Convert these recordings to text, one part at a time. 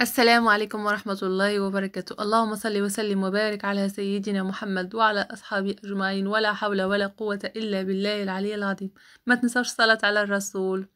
السلام عليكم ورحمة الله وبركاته اللهم صل وسلم وبارك على سيدنا محمد وعلى أصحابه أجمعين ولا حول ولا قوة إلا بالله العلي العظيم ما تنساوش الصلاة على الرسول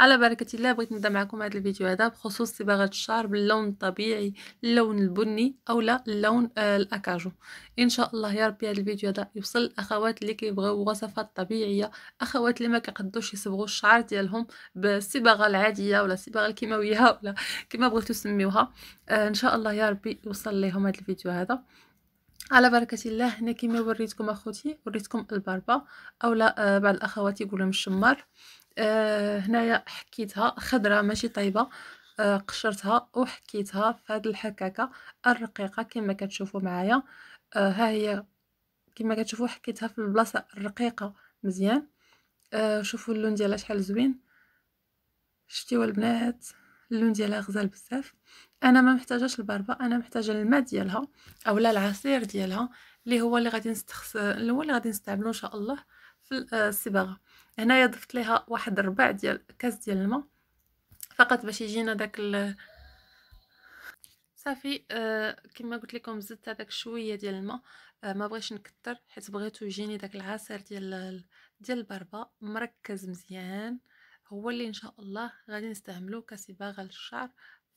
على بركة الله بغيت نبدأ معكم هذا الفيديو هذا بخصوص صباغة الشعر باللون الطبيعي اللون البني أو لا اللون آه، الأكاجو إن شاء الله يا ربي هذا الفيديو هذا يوصل الأخوات اللي كيبغيو وصفات طبيعية أخوات اللي ما كيقدوش يصبغوا الشعر ديالهم بالصباغة العادية ولا الصباغة الكيماوية ولا كما بغيتو تسميوها نسميوها آه ان شاء الله يا ربي يوصل لهم هذا الفيديو هذا على بركة الله هنا كما وريتكم اخوتي وريتكم البربة اولا آه بعض الاخوات يقول لهم الشمار آه هنايا حكيتها خضراء ماشي طيبة آه قشرتها وحكيتها في هذه الحكاكة الرقيقة كما كتشوفوا معايا آه ها هي كما كتشوفوا حكيتها في البلاصة الرقيقة مزيان آه شوفوا اللون ديالها شحال زوين شتيوا البنات اللون ديالها غزال بزاف انا ما محتاجاش البربه انا محتاجه الماء ديالها اولا العصير ديالها اللي هو اللي غادي نستخس اللي هو اللي غادي نستعملو ان شاء الله في آه، الصباغه هنايا ضفت ليها واحد ربع ديال كاس ديال الماء فقط باش يجينا داك ال... صافي آه كما قلت لكم زدت هذاك شويه ديال الماء آه ما بغيتش نكثر حيت بغيتو يجيني داك العصير ديال ديال البربه مركز مزيان هو اللي ان شاء الله غادي نستعملوه كصباغه للشعر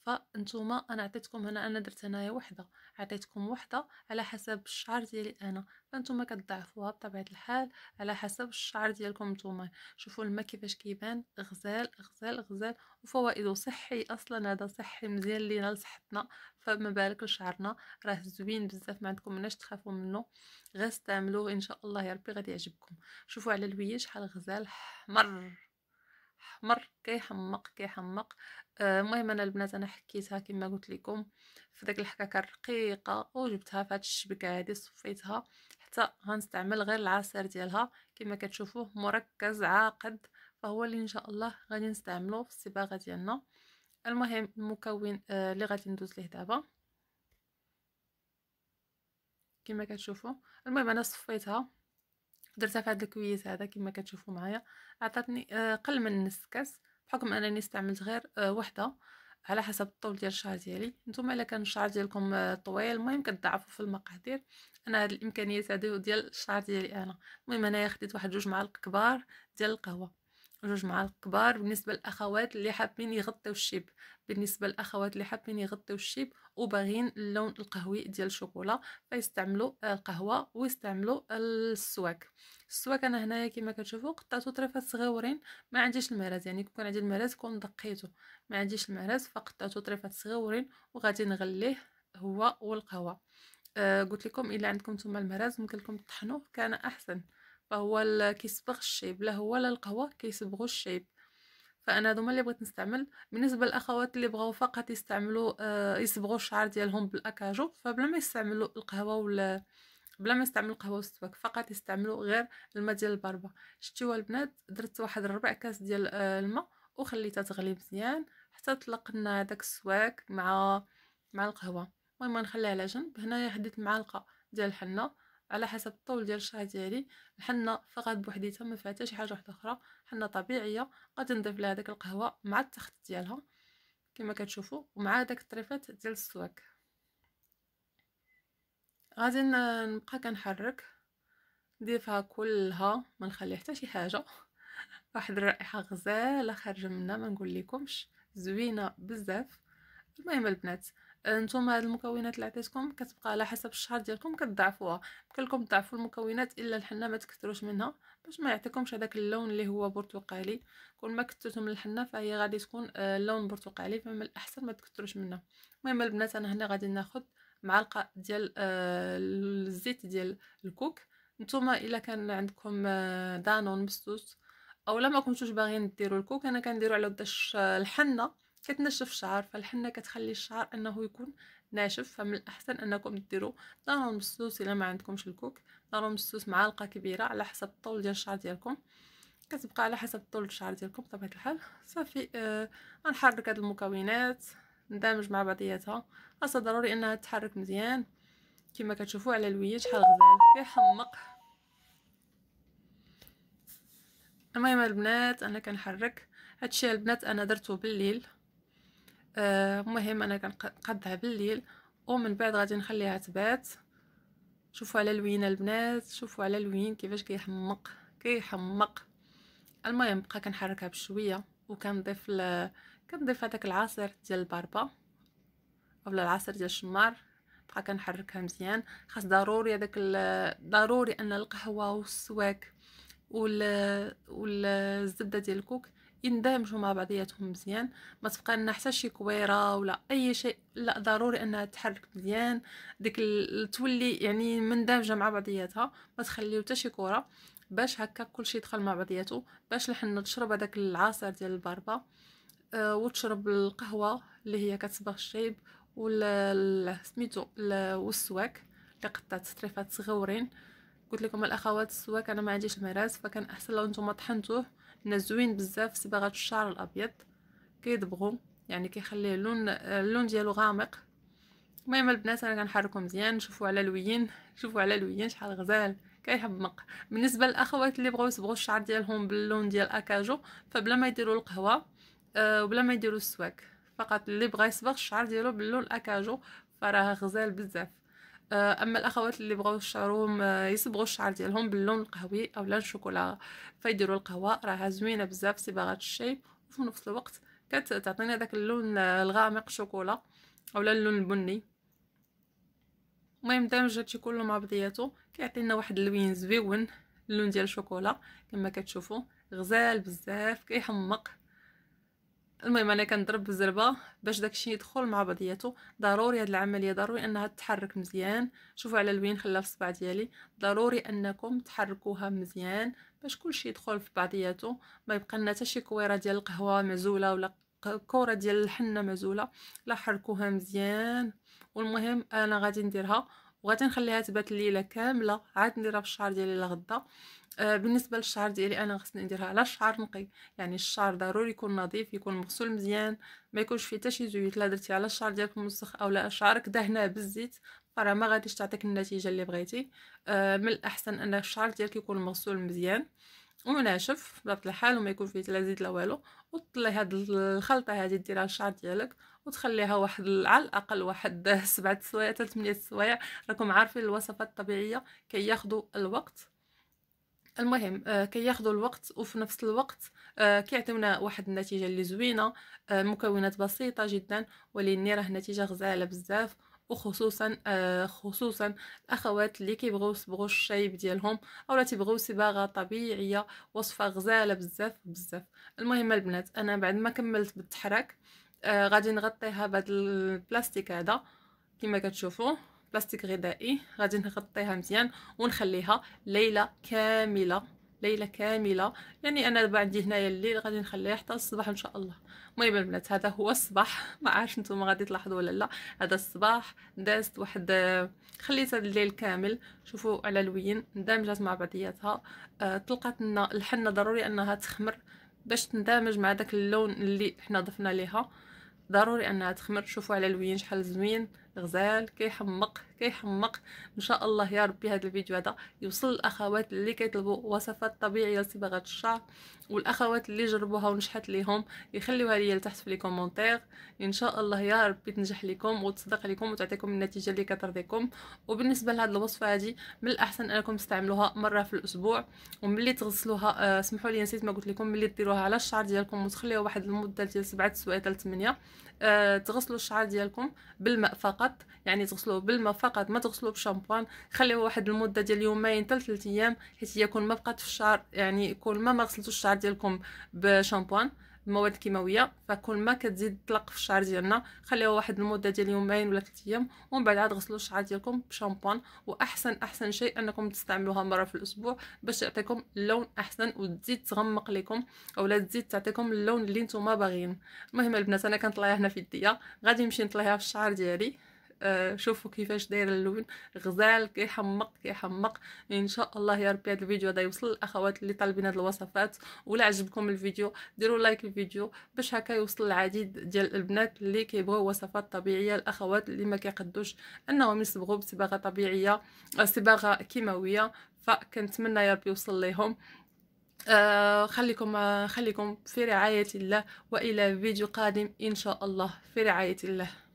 فانتوما انا عطيتكم هنا انا درت هنايا وحده عطيتكم وحده على حسب الشعر ديالي انا فانتوما كتضعفوها بطبيعه الحال على حسب الشعر ديالكم نتوما شوفوا الماء كيفاش كيبان غزال غزال غزال وفوائده صحي اصلا هذا صحي مزيان لينا لصحتنا فما بالك لشعرنا راه زوين بزاف ما عندكم مناش تخافوا منه غير استعملوه ان شاء الله يا ربي غادي يعجبكم شوفوا على الويه شحال غزال حمر حمر كيحمق كيحمق آه، المهم انا البنات انا حكيتها كما قلت لكم في داك الحكاكه الرقيقه وجبتها في هاد الشبكه هادي صفيتها حتى غنستعمل غير العصير ديالها كما كتشوفوه مركز عاقد فهو اللي ان شاء الله غادي نستعملو في الصباغه ديالنا المهم المكون آه، اللي غادي ندوز ليه دابا كما كتشوفوا المهم انا صفيتها درتها في هذا الكويس هذا كما كتشوفوا معايا عطاتني آه، قل من نص كاس بحكم انني استعملت غير آه، وحده على حسب الطول ديال الشعر ديالي نتوما الا كان الشعر ديالكم آه، طويل المهم كتضعفوا في المقادير انا هاد الامكانيات هذه ديال الشعر ديالي انا المهم انايا خديت واحد جوج معالق كبار ديال القهوه جوج معالق كبار بالنسبة للأخوات اللي حابين يغطيو الشيب بالنسبة للأخوات اللي حابين يغطيو الشيب وباغيين اللون القهوي ديال الشوكولا فيستعملوا القهوة آه، ويستعملوا السواك السواك أنا هنايا كما كتشوفوا قطعته طريفات صغيورين ما عنديش المراز يعني كون عندي المراز كون دقيته ما عنديش المراز فقطعته طريفات صغيورين وغادي نغليه هو والقهوة آه قلت لكم الا عندكم نتوما المراز ممكن لكم تطحنوه كان احسن فهو كيصبغ الشيب لا هو لا القهوه كيصبغوا الشيب فانا هذوما اللي بغيت نستعمل بالنسبه للاخوات اللي بغاو فقط يستعملوا آه يصبغوا الشعر ديالهم بالاكاجو فبلا ما يستعملوا القهوه ولا بلا ما يستعملوا القهوه والسواك فقط يستعملوا غير الماء ديال الباربه شتيوا البنات درت واحد ربع كاس ديال آه الماء وخليتها تغلي مزيان حتى طلقنا لنا داك السواك مع مع القهوه المهم نخليها على جنب هنايا حديت معلقه ديال الحنه على حسب الطول ديال الشعر ديالي الحنه فقط بوحديتها ما فيها حتى شي حاجه واحده اخرى حنه طبيعيه غادي نضيف لها داك القهوه مع التخت ديالها كما كتشوفوا ومع داك الطريفات ديال السواك غادي نبقى كنحرك نضيفها كلها ما نخلي حتى شي حاجه واحد الرائحه غزاله خارجه منها ما نقول لكمش زوينه بزاف المهم البنات نتوما هاد المكونات اللي عطيتكم كتبقى على حسب الشهر ديالكم كتضعفوها كلكم تضعفوا المكونات الا الحنه ما تكثروش منها باش ما يعطيكمش هذاك اللون اللي هو برتقالي كل ما كثرتوا من الحنه فهي غادي تكون آه، لون برتقالي فمن الاحسن ما تكثروش منها المهم البنات انا هنا غادي ناخذ معلقه ديال آه، الزيت ديال الكوك نتوما الا كان عندكم آه، دانون مسدوس او لما كنتوش باغيين ديروا الكوك انا كنديرو على الحنه كتنشف الشعر فالحنه كتخلي الشعر انه يكون ناشف فمن الاحسن انكم ديروا دارهم مسوس الا ما عندكمش الكوك دارهم مسوس معلقه كبيره على حسب الطول ديال الشعر ديالكم كتبقى على حسب طول الشعر ديالكم بطبيعه الحال صافي آه هاد المكونات ندمج مع بعضياتها خاصها ضروري انها تتحرك مزيان كما كتشوفوا على الويه شحال غزال كيحمق المهم البنات انا كنحرك هادشي البنات انا درته بالليل المهم آه، انا كنقضها بالليل ومن بعد غادي نخليها تبات شوفوا على لوين البنات شوفوا على لوين كيفاش كيحمق كيحمق المهم بقى كنحركها بشويه وكنضيف ل... كنضيف هذاك العصير ديال الباربا اولا العصير ديال الشمار بقى كنحركها مزيان خاص ضروري هذاك ال... ضروري ان القهوه والسواك وال والزبده ديال الكوك يندمجوا مع بعضياتهم مزيان ما تبقى لنا حتى شي كويره ولا اي شيء لا ضروري انها تحرك مزيان ديك تولي يعني مندمجه مع بعضياتها ما تخليو حتى شي كوره باش هكا كلشي يدخل مع بعضياتو باش لحنا تشرب هذاك العصير ديال البربه أه وتشرب القهوه اللي هي كتصبغ الشيب ولا سميتو والسواك اللي قطعت طريفات صغورين قلت لكم الاخوات السواك انا ما عنديش المراس فكان احسن لو نتوما طحنتوه الناس زوين بزاف صباغه الشعر الابيض كيدبغوا يعني كيخليه اللون اللون ديالو غامق المهم البنات انا كنحركو مزيان شوفوا على الوين شوفوا على الوين شحال غزال كيحمق بالنسبه للاخوات اللي بغاو يصبغوا الشعر ديالهم باللون ديال اكاجو فبلا ما يديروا القهوه آه، وبلا ما يديروا السواك فقط اللي بغى يصبغ الشعر ديالو باللون اكاجو فراه غزال بزاف آه، اما الاخوات اللي بغاو شعرهم آه، يصبغوا الشعر ديالهم باللون القهوي اولا الشوكولا فيديروا القهوه راها زوينه بزاف صباغه الشاي وفي نفس الوقت كتعطيني داك اللون آه، الغامق شوكولا اولا اللون البني المهم دامج هادشي كله مع بعضياته كيعطينا واحد اللون زويون اللون ديال الشوكولا كما كتشوفوا غزال بزاف كيحمق المهم انا كنضرب بالزربه باش داكشي يدخل مع بعضياتو ضروري هاد العمليه ضروري انها تتحرك مزيان شوفوا على الوين خلى في الصبع ديالي ضروري انكم تحركوها مزيان باش كلشي يدخل في بعضياتو ما يبقى لنا حتى شي كويره ديال القهوه معزوله ولا كوره ديال الحنه معزوله لا حركوها مزيان والمهم انا غادي نديرها وغادي نخليها تبات الليله كامله عاد نديرها في الشعر ديالي لغدا آه، بالنسبه للشعر ديالي انا خصني نديرها على شعر نقي يعني الشعر ضروري يكون نظيف يكون مغسول مزيان ما يكونش فيه حتى شي زيوت لا درتي على الشعر ديالك موسخ اولا شعرك دهناه بالزيت راه ما غاديش تعطيك النتيجه اللي بغيتي آه، من الاحسن ان الشعر ديالك يكون مغسول مزيان وناشف بطبيعه الحال وما يكون فيه لا زيت لا والو وطلي هاد الخلطه هذه ديرها للشعر ديالك وتخليها واحد على الاقل واحد سبعة سوايع حتى 8 سوايع راكم عارفين الوصفات الطبيعيه كياخذوا الوقت المهم آه، كي ياخذوا الوقت وفي نفس الوقت آه، كيعطيونا واحد النتيجه اللي زوينه آه، مكونات بسيطه جدا ولكن راه نتيجه غزاله بزاف وخصوصا خصوصا الاخوات اللي كيبغيو يصبغوا الشايب ديالهم اولا تيبغيو صباغه طبيعيه وصفه غزاله بزاف بزاف المهم البنات انا بعد ما كملت بالتحراك غادي نغطيها بهذا البلاستيك هذا كما كتشوفوا بلاستيك غذائي غادي نغطيها مزيان ونخليها ليله كامله ليله كامله يعني انا دابا عندي هنايا الليل غادي نخليها حتى الصباح ان شاء الله المهم البنات هذا هو الصباح ما عارف نتوما غادي تلاحظوا ولا لا هذا الصباح دازت واحد خليت هذا الليل كامل شوفوا على الوين دامجات مع بعضياتها آه، طلقت لنا الحنه ضروري انها تخمر باش تندمج مع داك اللون اللي حنا ضفنا ليها ضروري انها تخمر شوفوا على الوين شحال زوين غزال كيحمق كيحمق ان شاء الله يا ربي هذا الفيديو هذا يوصل للاخوات اللي كيطلبوا وصفات طبيعيه لصباغه الشعر والاخوات اللي جربوها ونجحت ليهم يخليوها ليا لتحت في لي كومونتير ان شاء الله يا ربي تنجح لكم وتصدق لكم وتعطيكم النتيجه اللي كترضيكم وبالنسبه لهاد الوصفه هذه من الاحسن انكم تستعملوها مره في الاسبوع وملي تغسلوها آه لي نسيت ما قلت لكم ملي ديروها على الشعر ديالكم وتخليوها واحد المده ديال 7 سوايع حتى 8 آه تغسلوا الشعر ديالكم بالماء فقط فقط يعني تغسلوه بالماء فقط ما تغسلوه بشامبوان خليوه واحد المده ديال يومين حتى ثلاث ايام حيت هي كون ما بقات في الشعر يعني كون ما ما غسلتوش الشعر ديالكم بشامبوان المواد الكيماويه فكل ما كتزيد تطلق في الشعر ديالنا خليوه واحد المده ديال يومين ولا 3 ايام ومن بعد عاد غسلوا الشعر ديالكم بشامبوان واحسن احسن شيء انكم تستعملوها مره في الاسبوع باش تعطيكم لون احسن وتزيد تغمق لكم اولا تزيد تعطيكم اللون اللي نتوما باغيين المهم البنات انا كنطلعها هنا في يديا غادي نمشي نطلعها في الشعر ديالي آه، شوفوا كيفاش داير اللون غزال كيحمق كيحمق ان شاء الله يا ربي هذا الفيديو هذا يوصل للاخوات اللي طالبين هذه الوصفات ولا عجبكم الفيديو ديروا لايك الفيديو باش هكا يوصل العديد ديال البنات اللي كيبغوا وصفات طبيعيه الاخوات اللي ما كيقدوش انهم يصبغوا بصباغه طبيعيه آه، صباغه كيماويه فكنتمنى يا ربي يوصل ليهم آه خليكم آه خليكم في رعاية الله وإلى فيديو قادم إن شاء الله في رعاية الله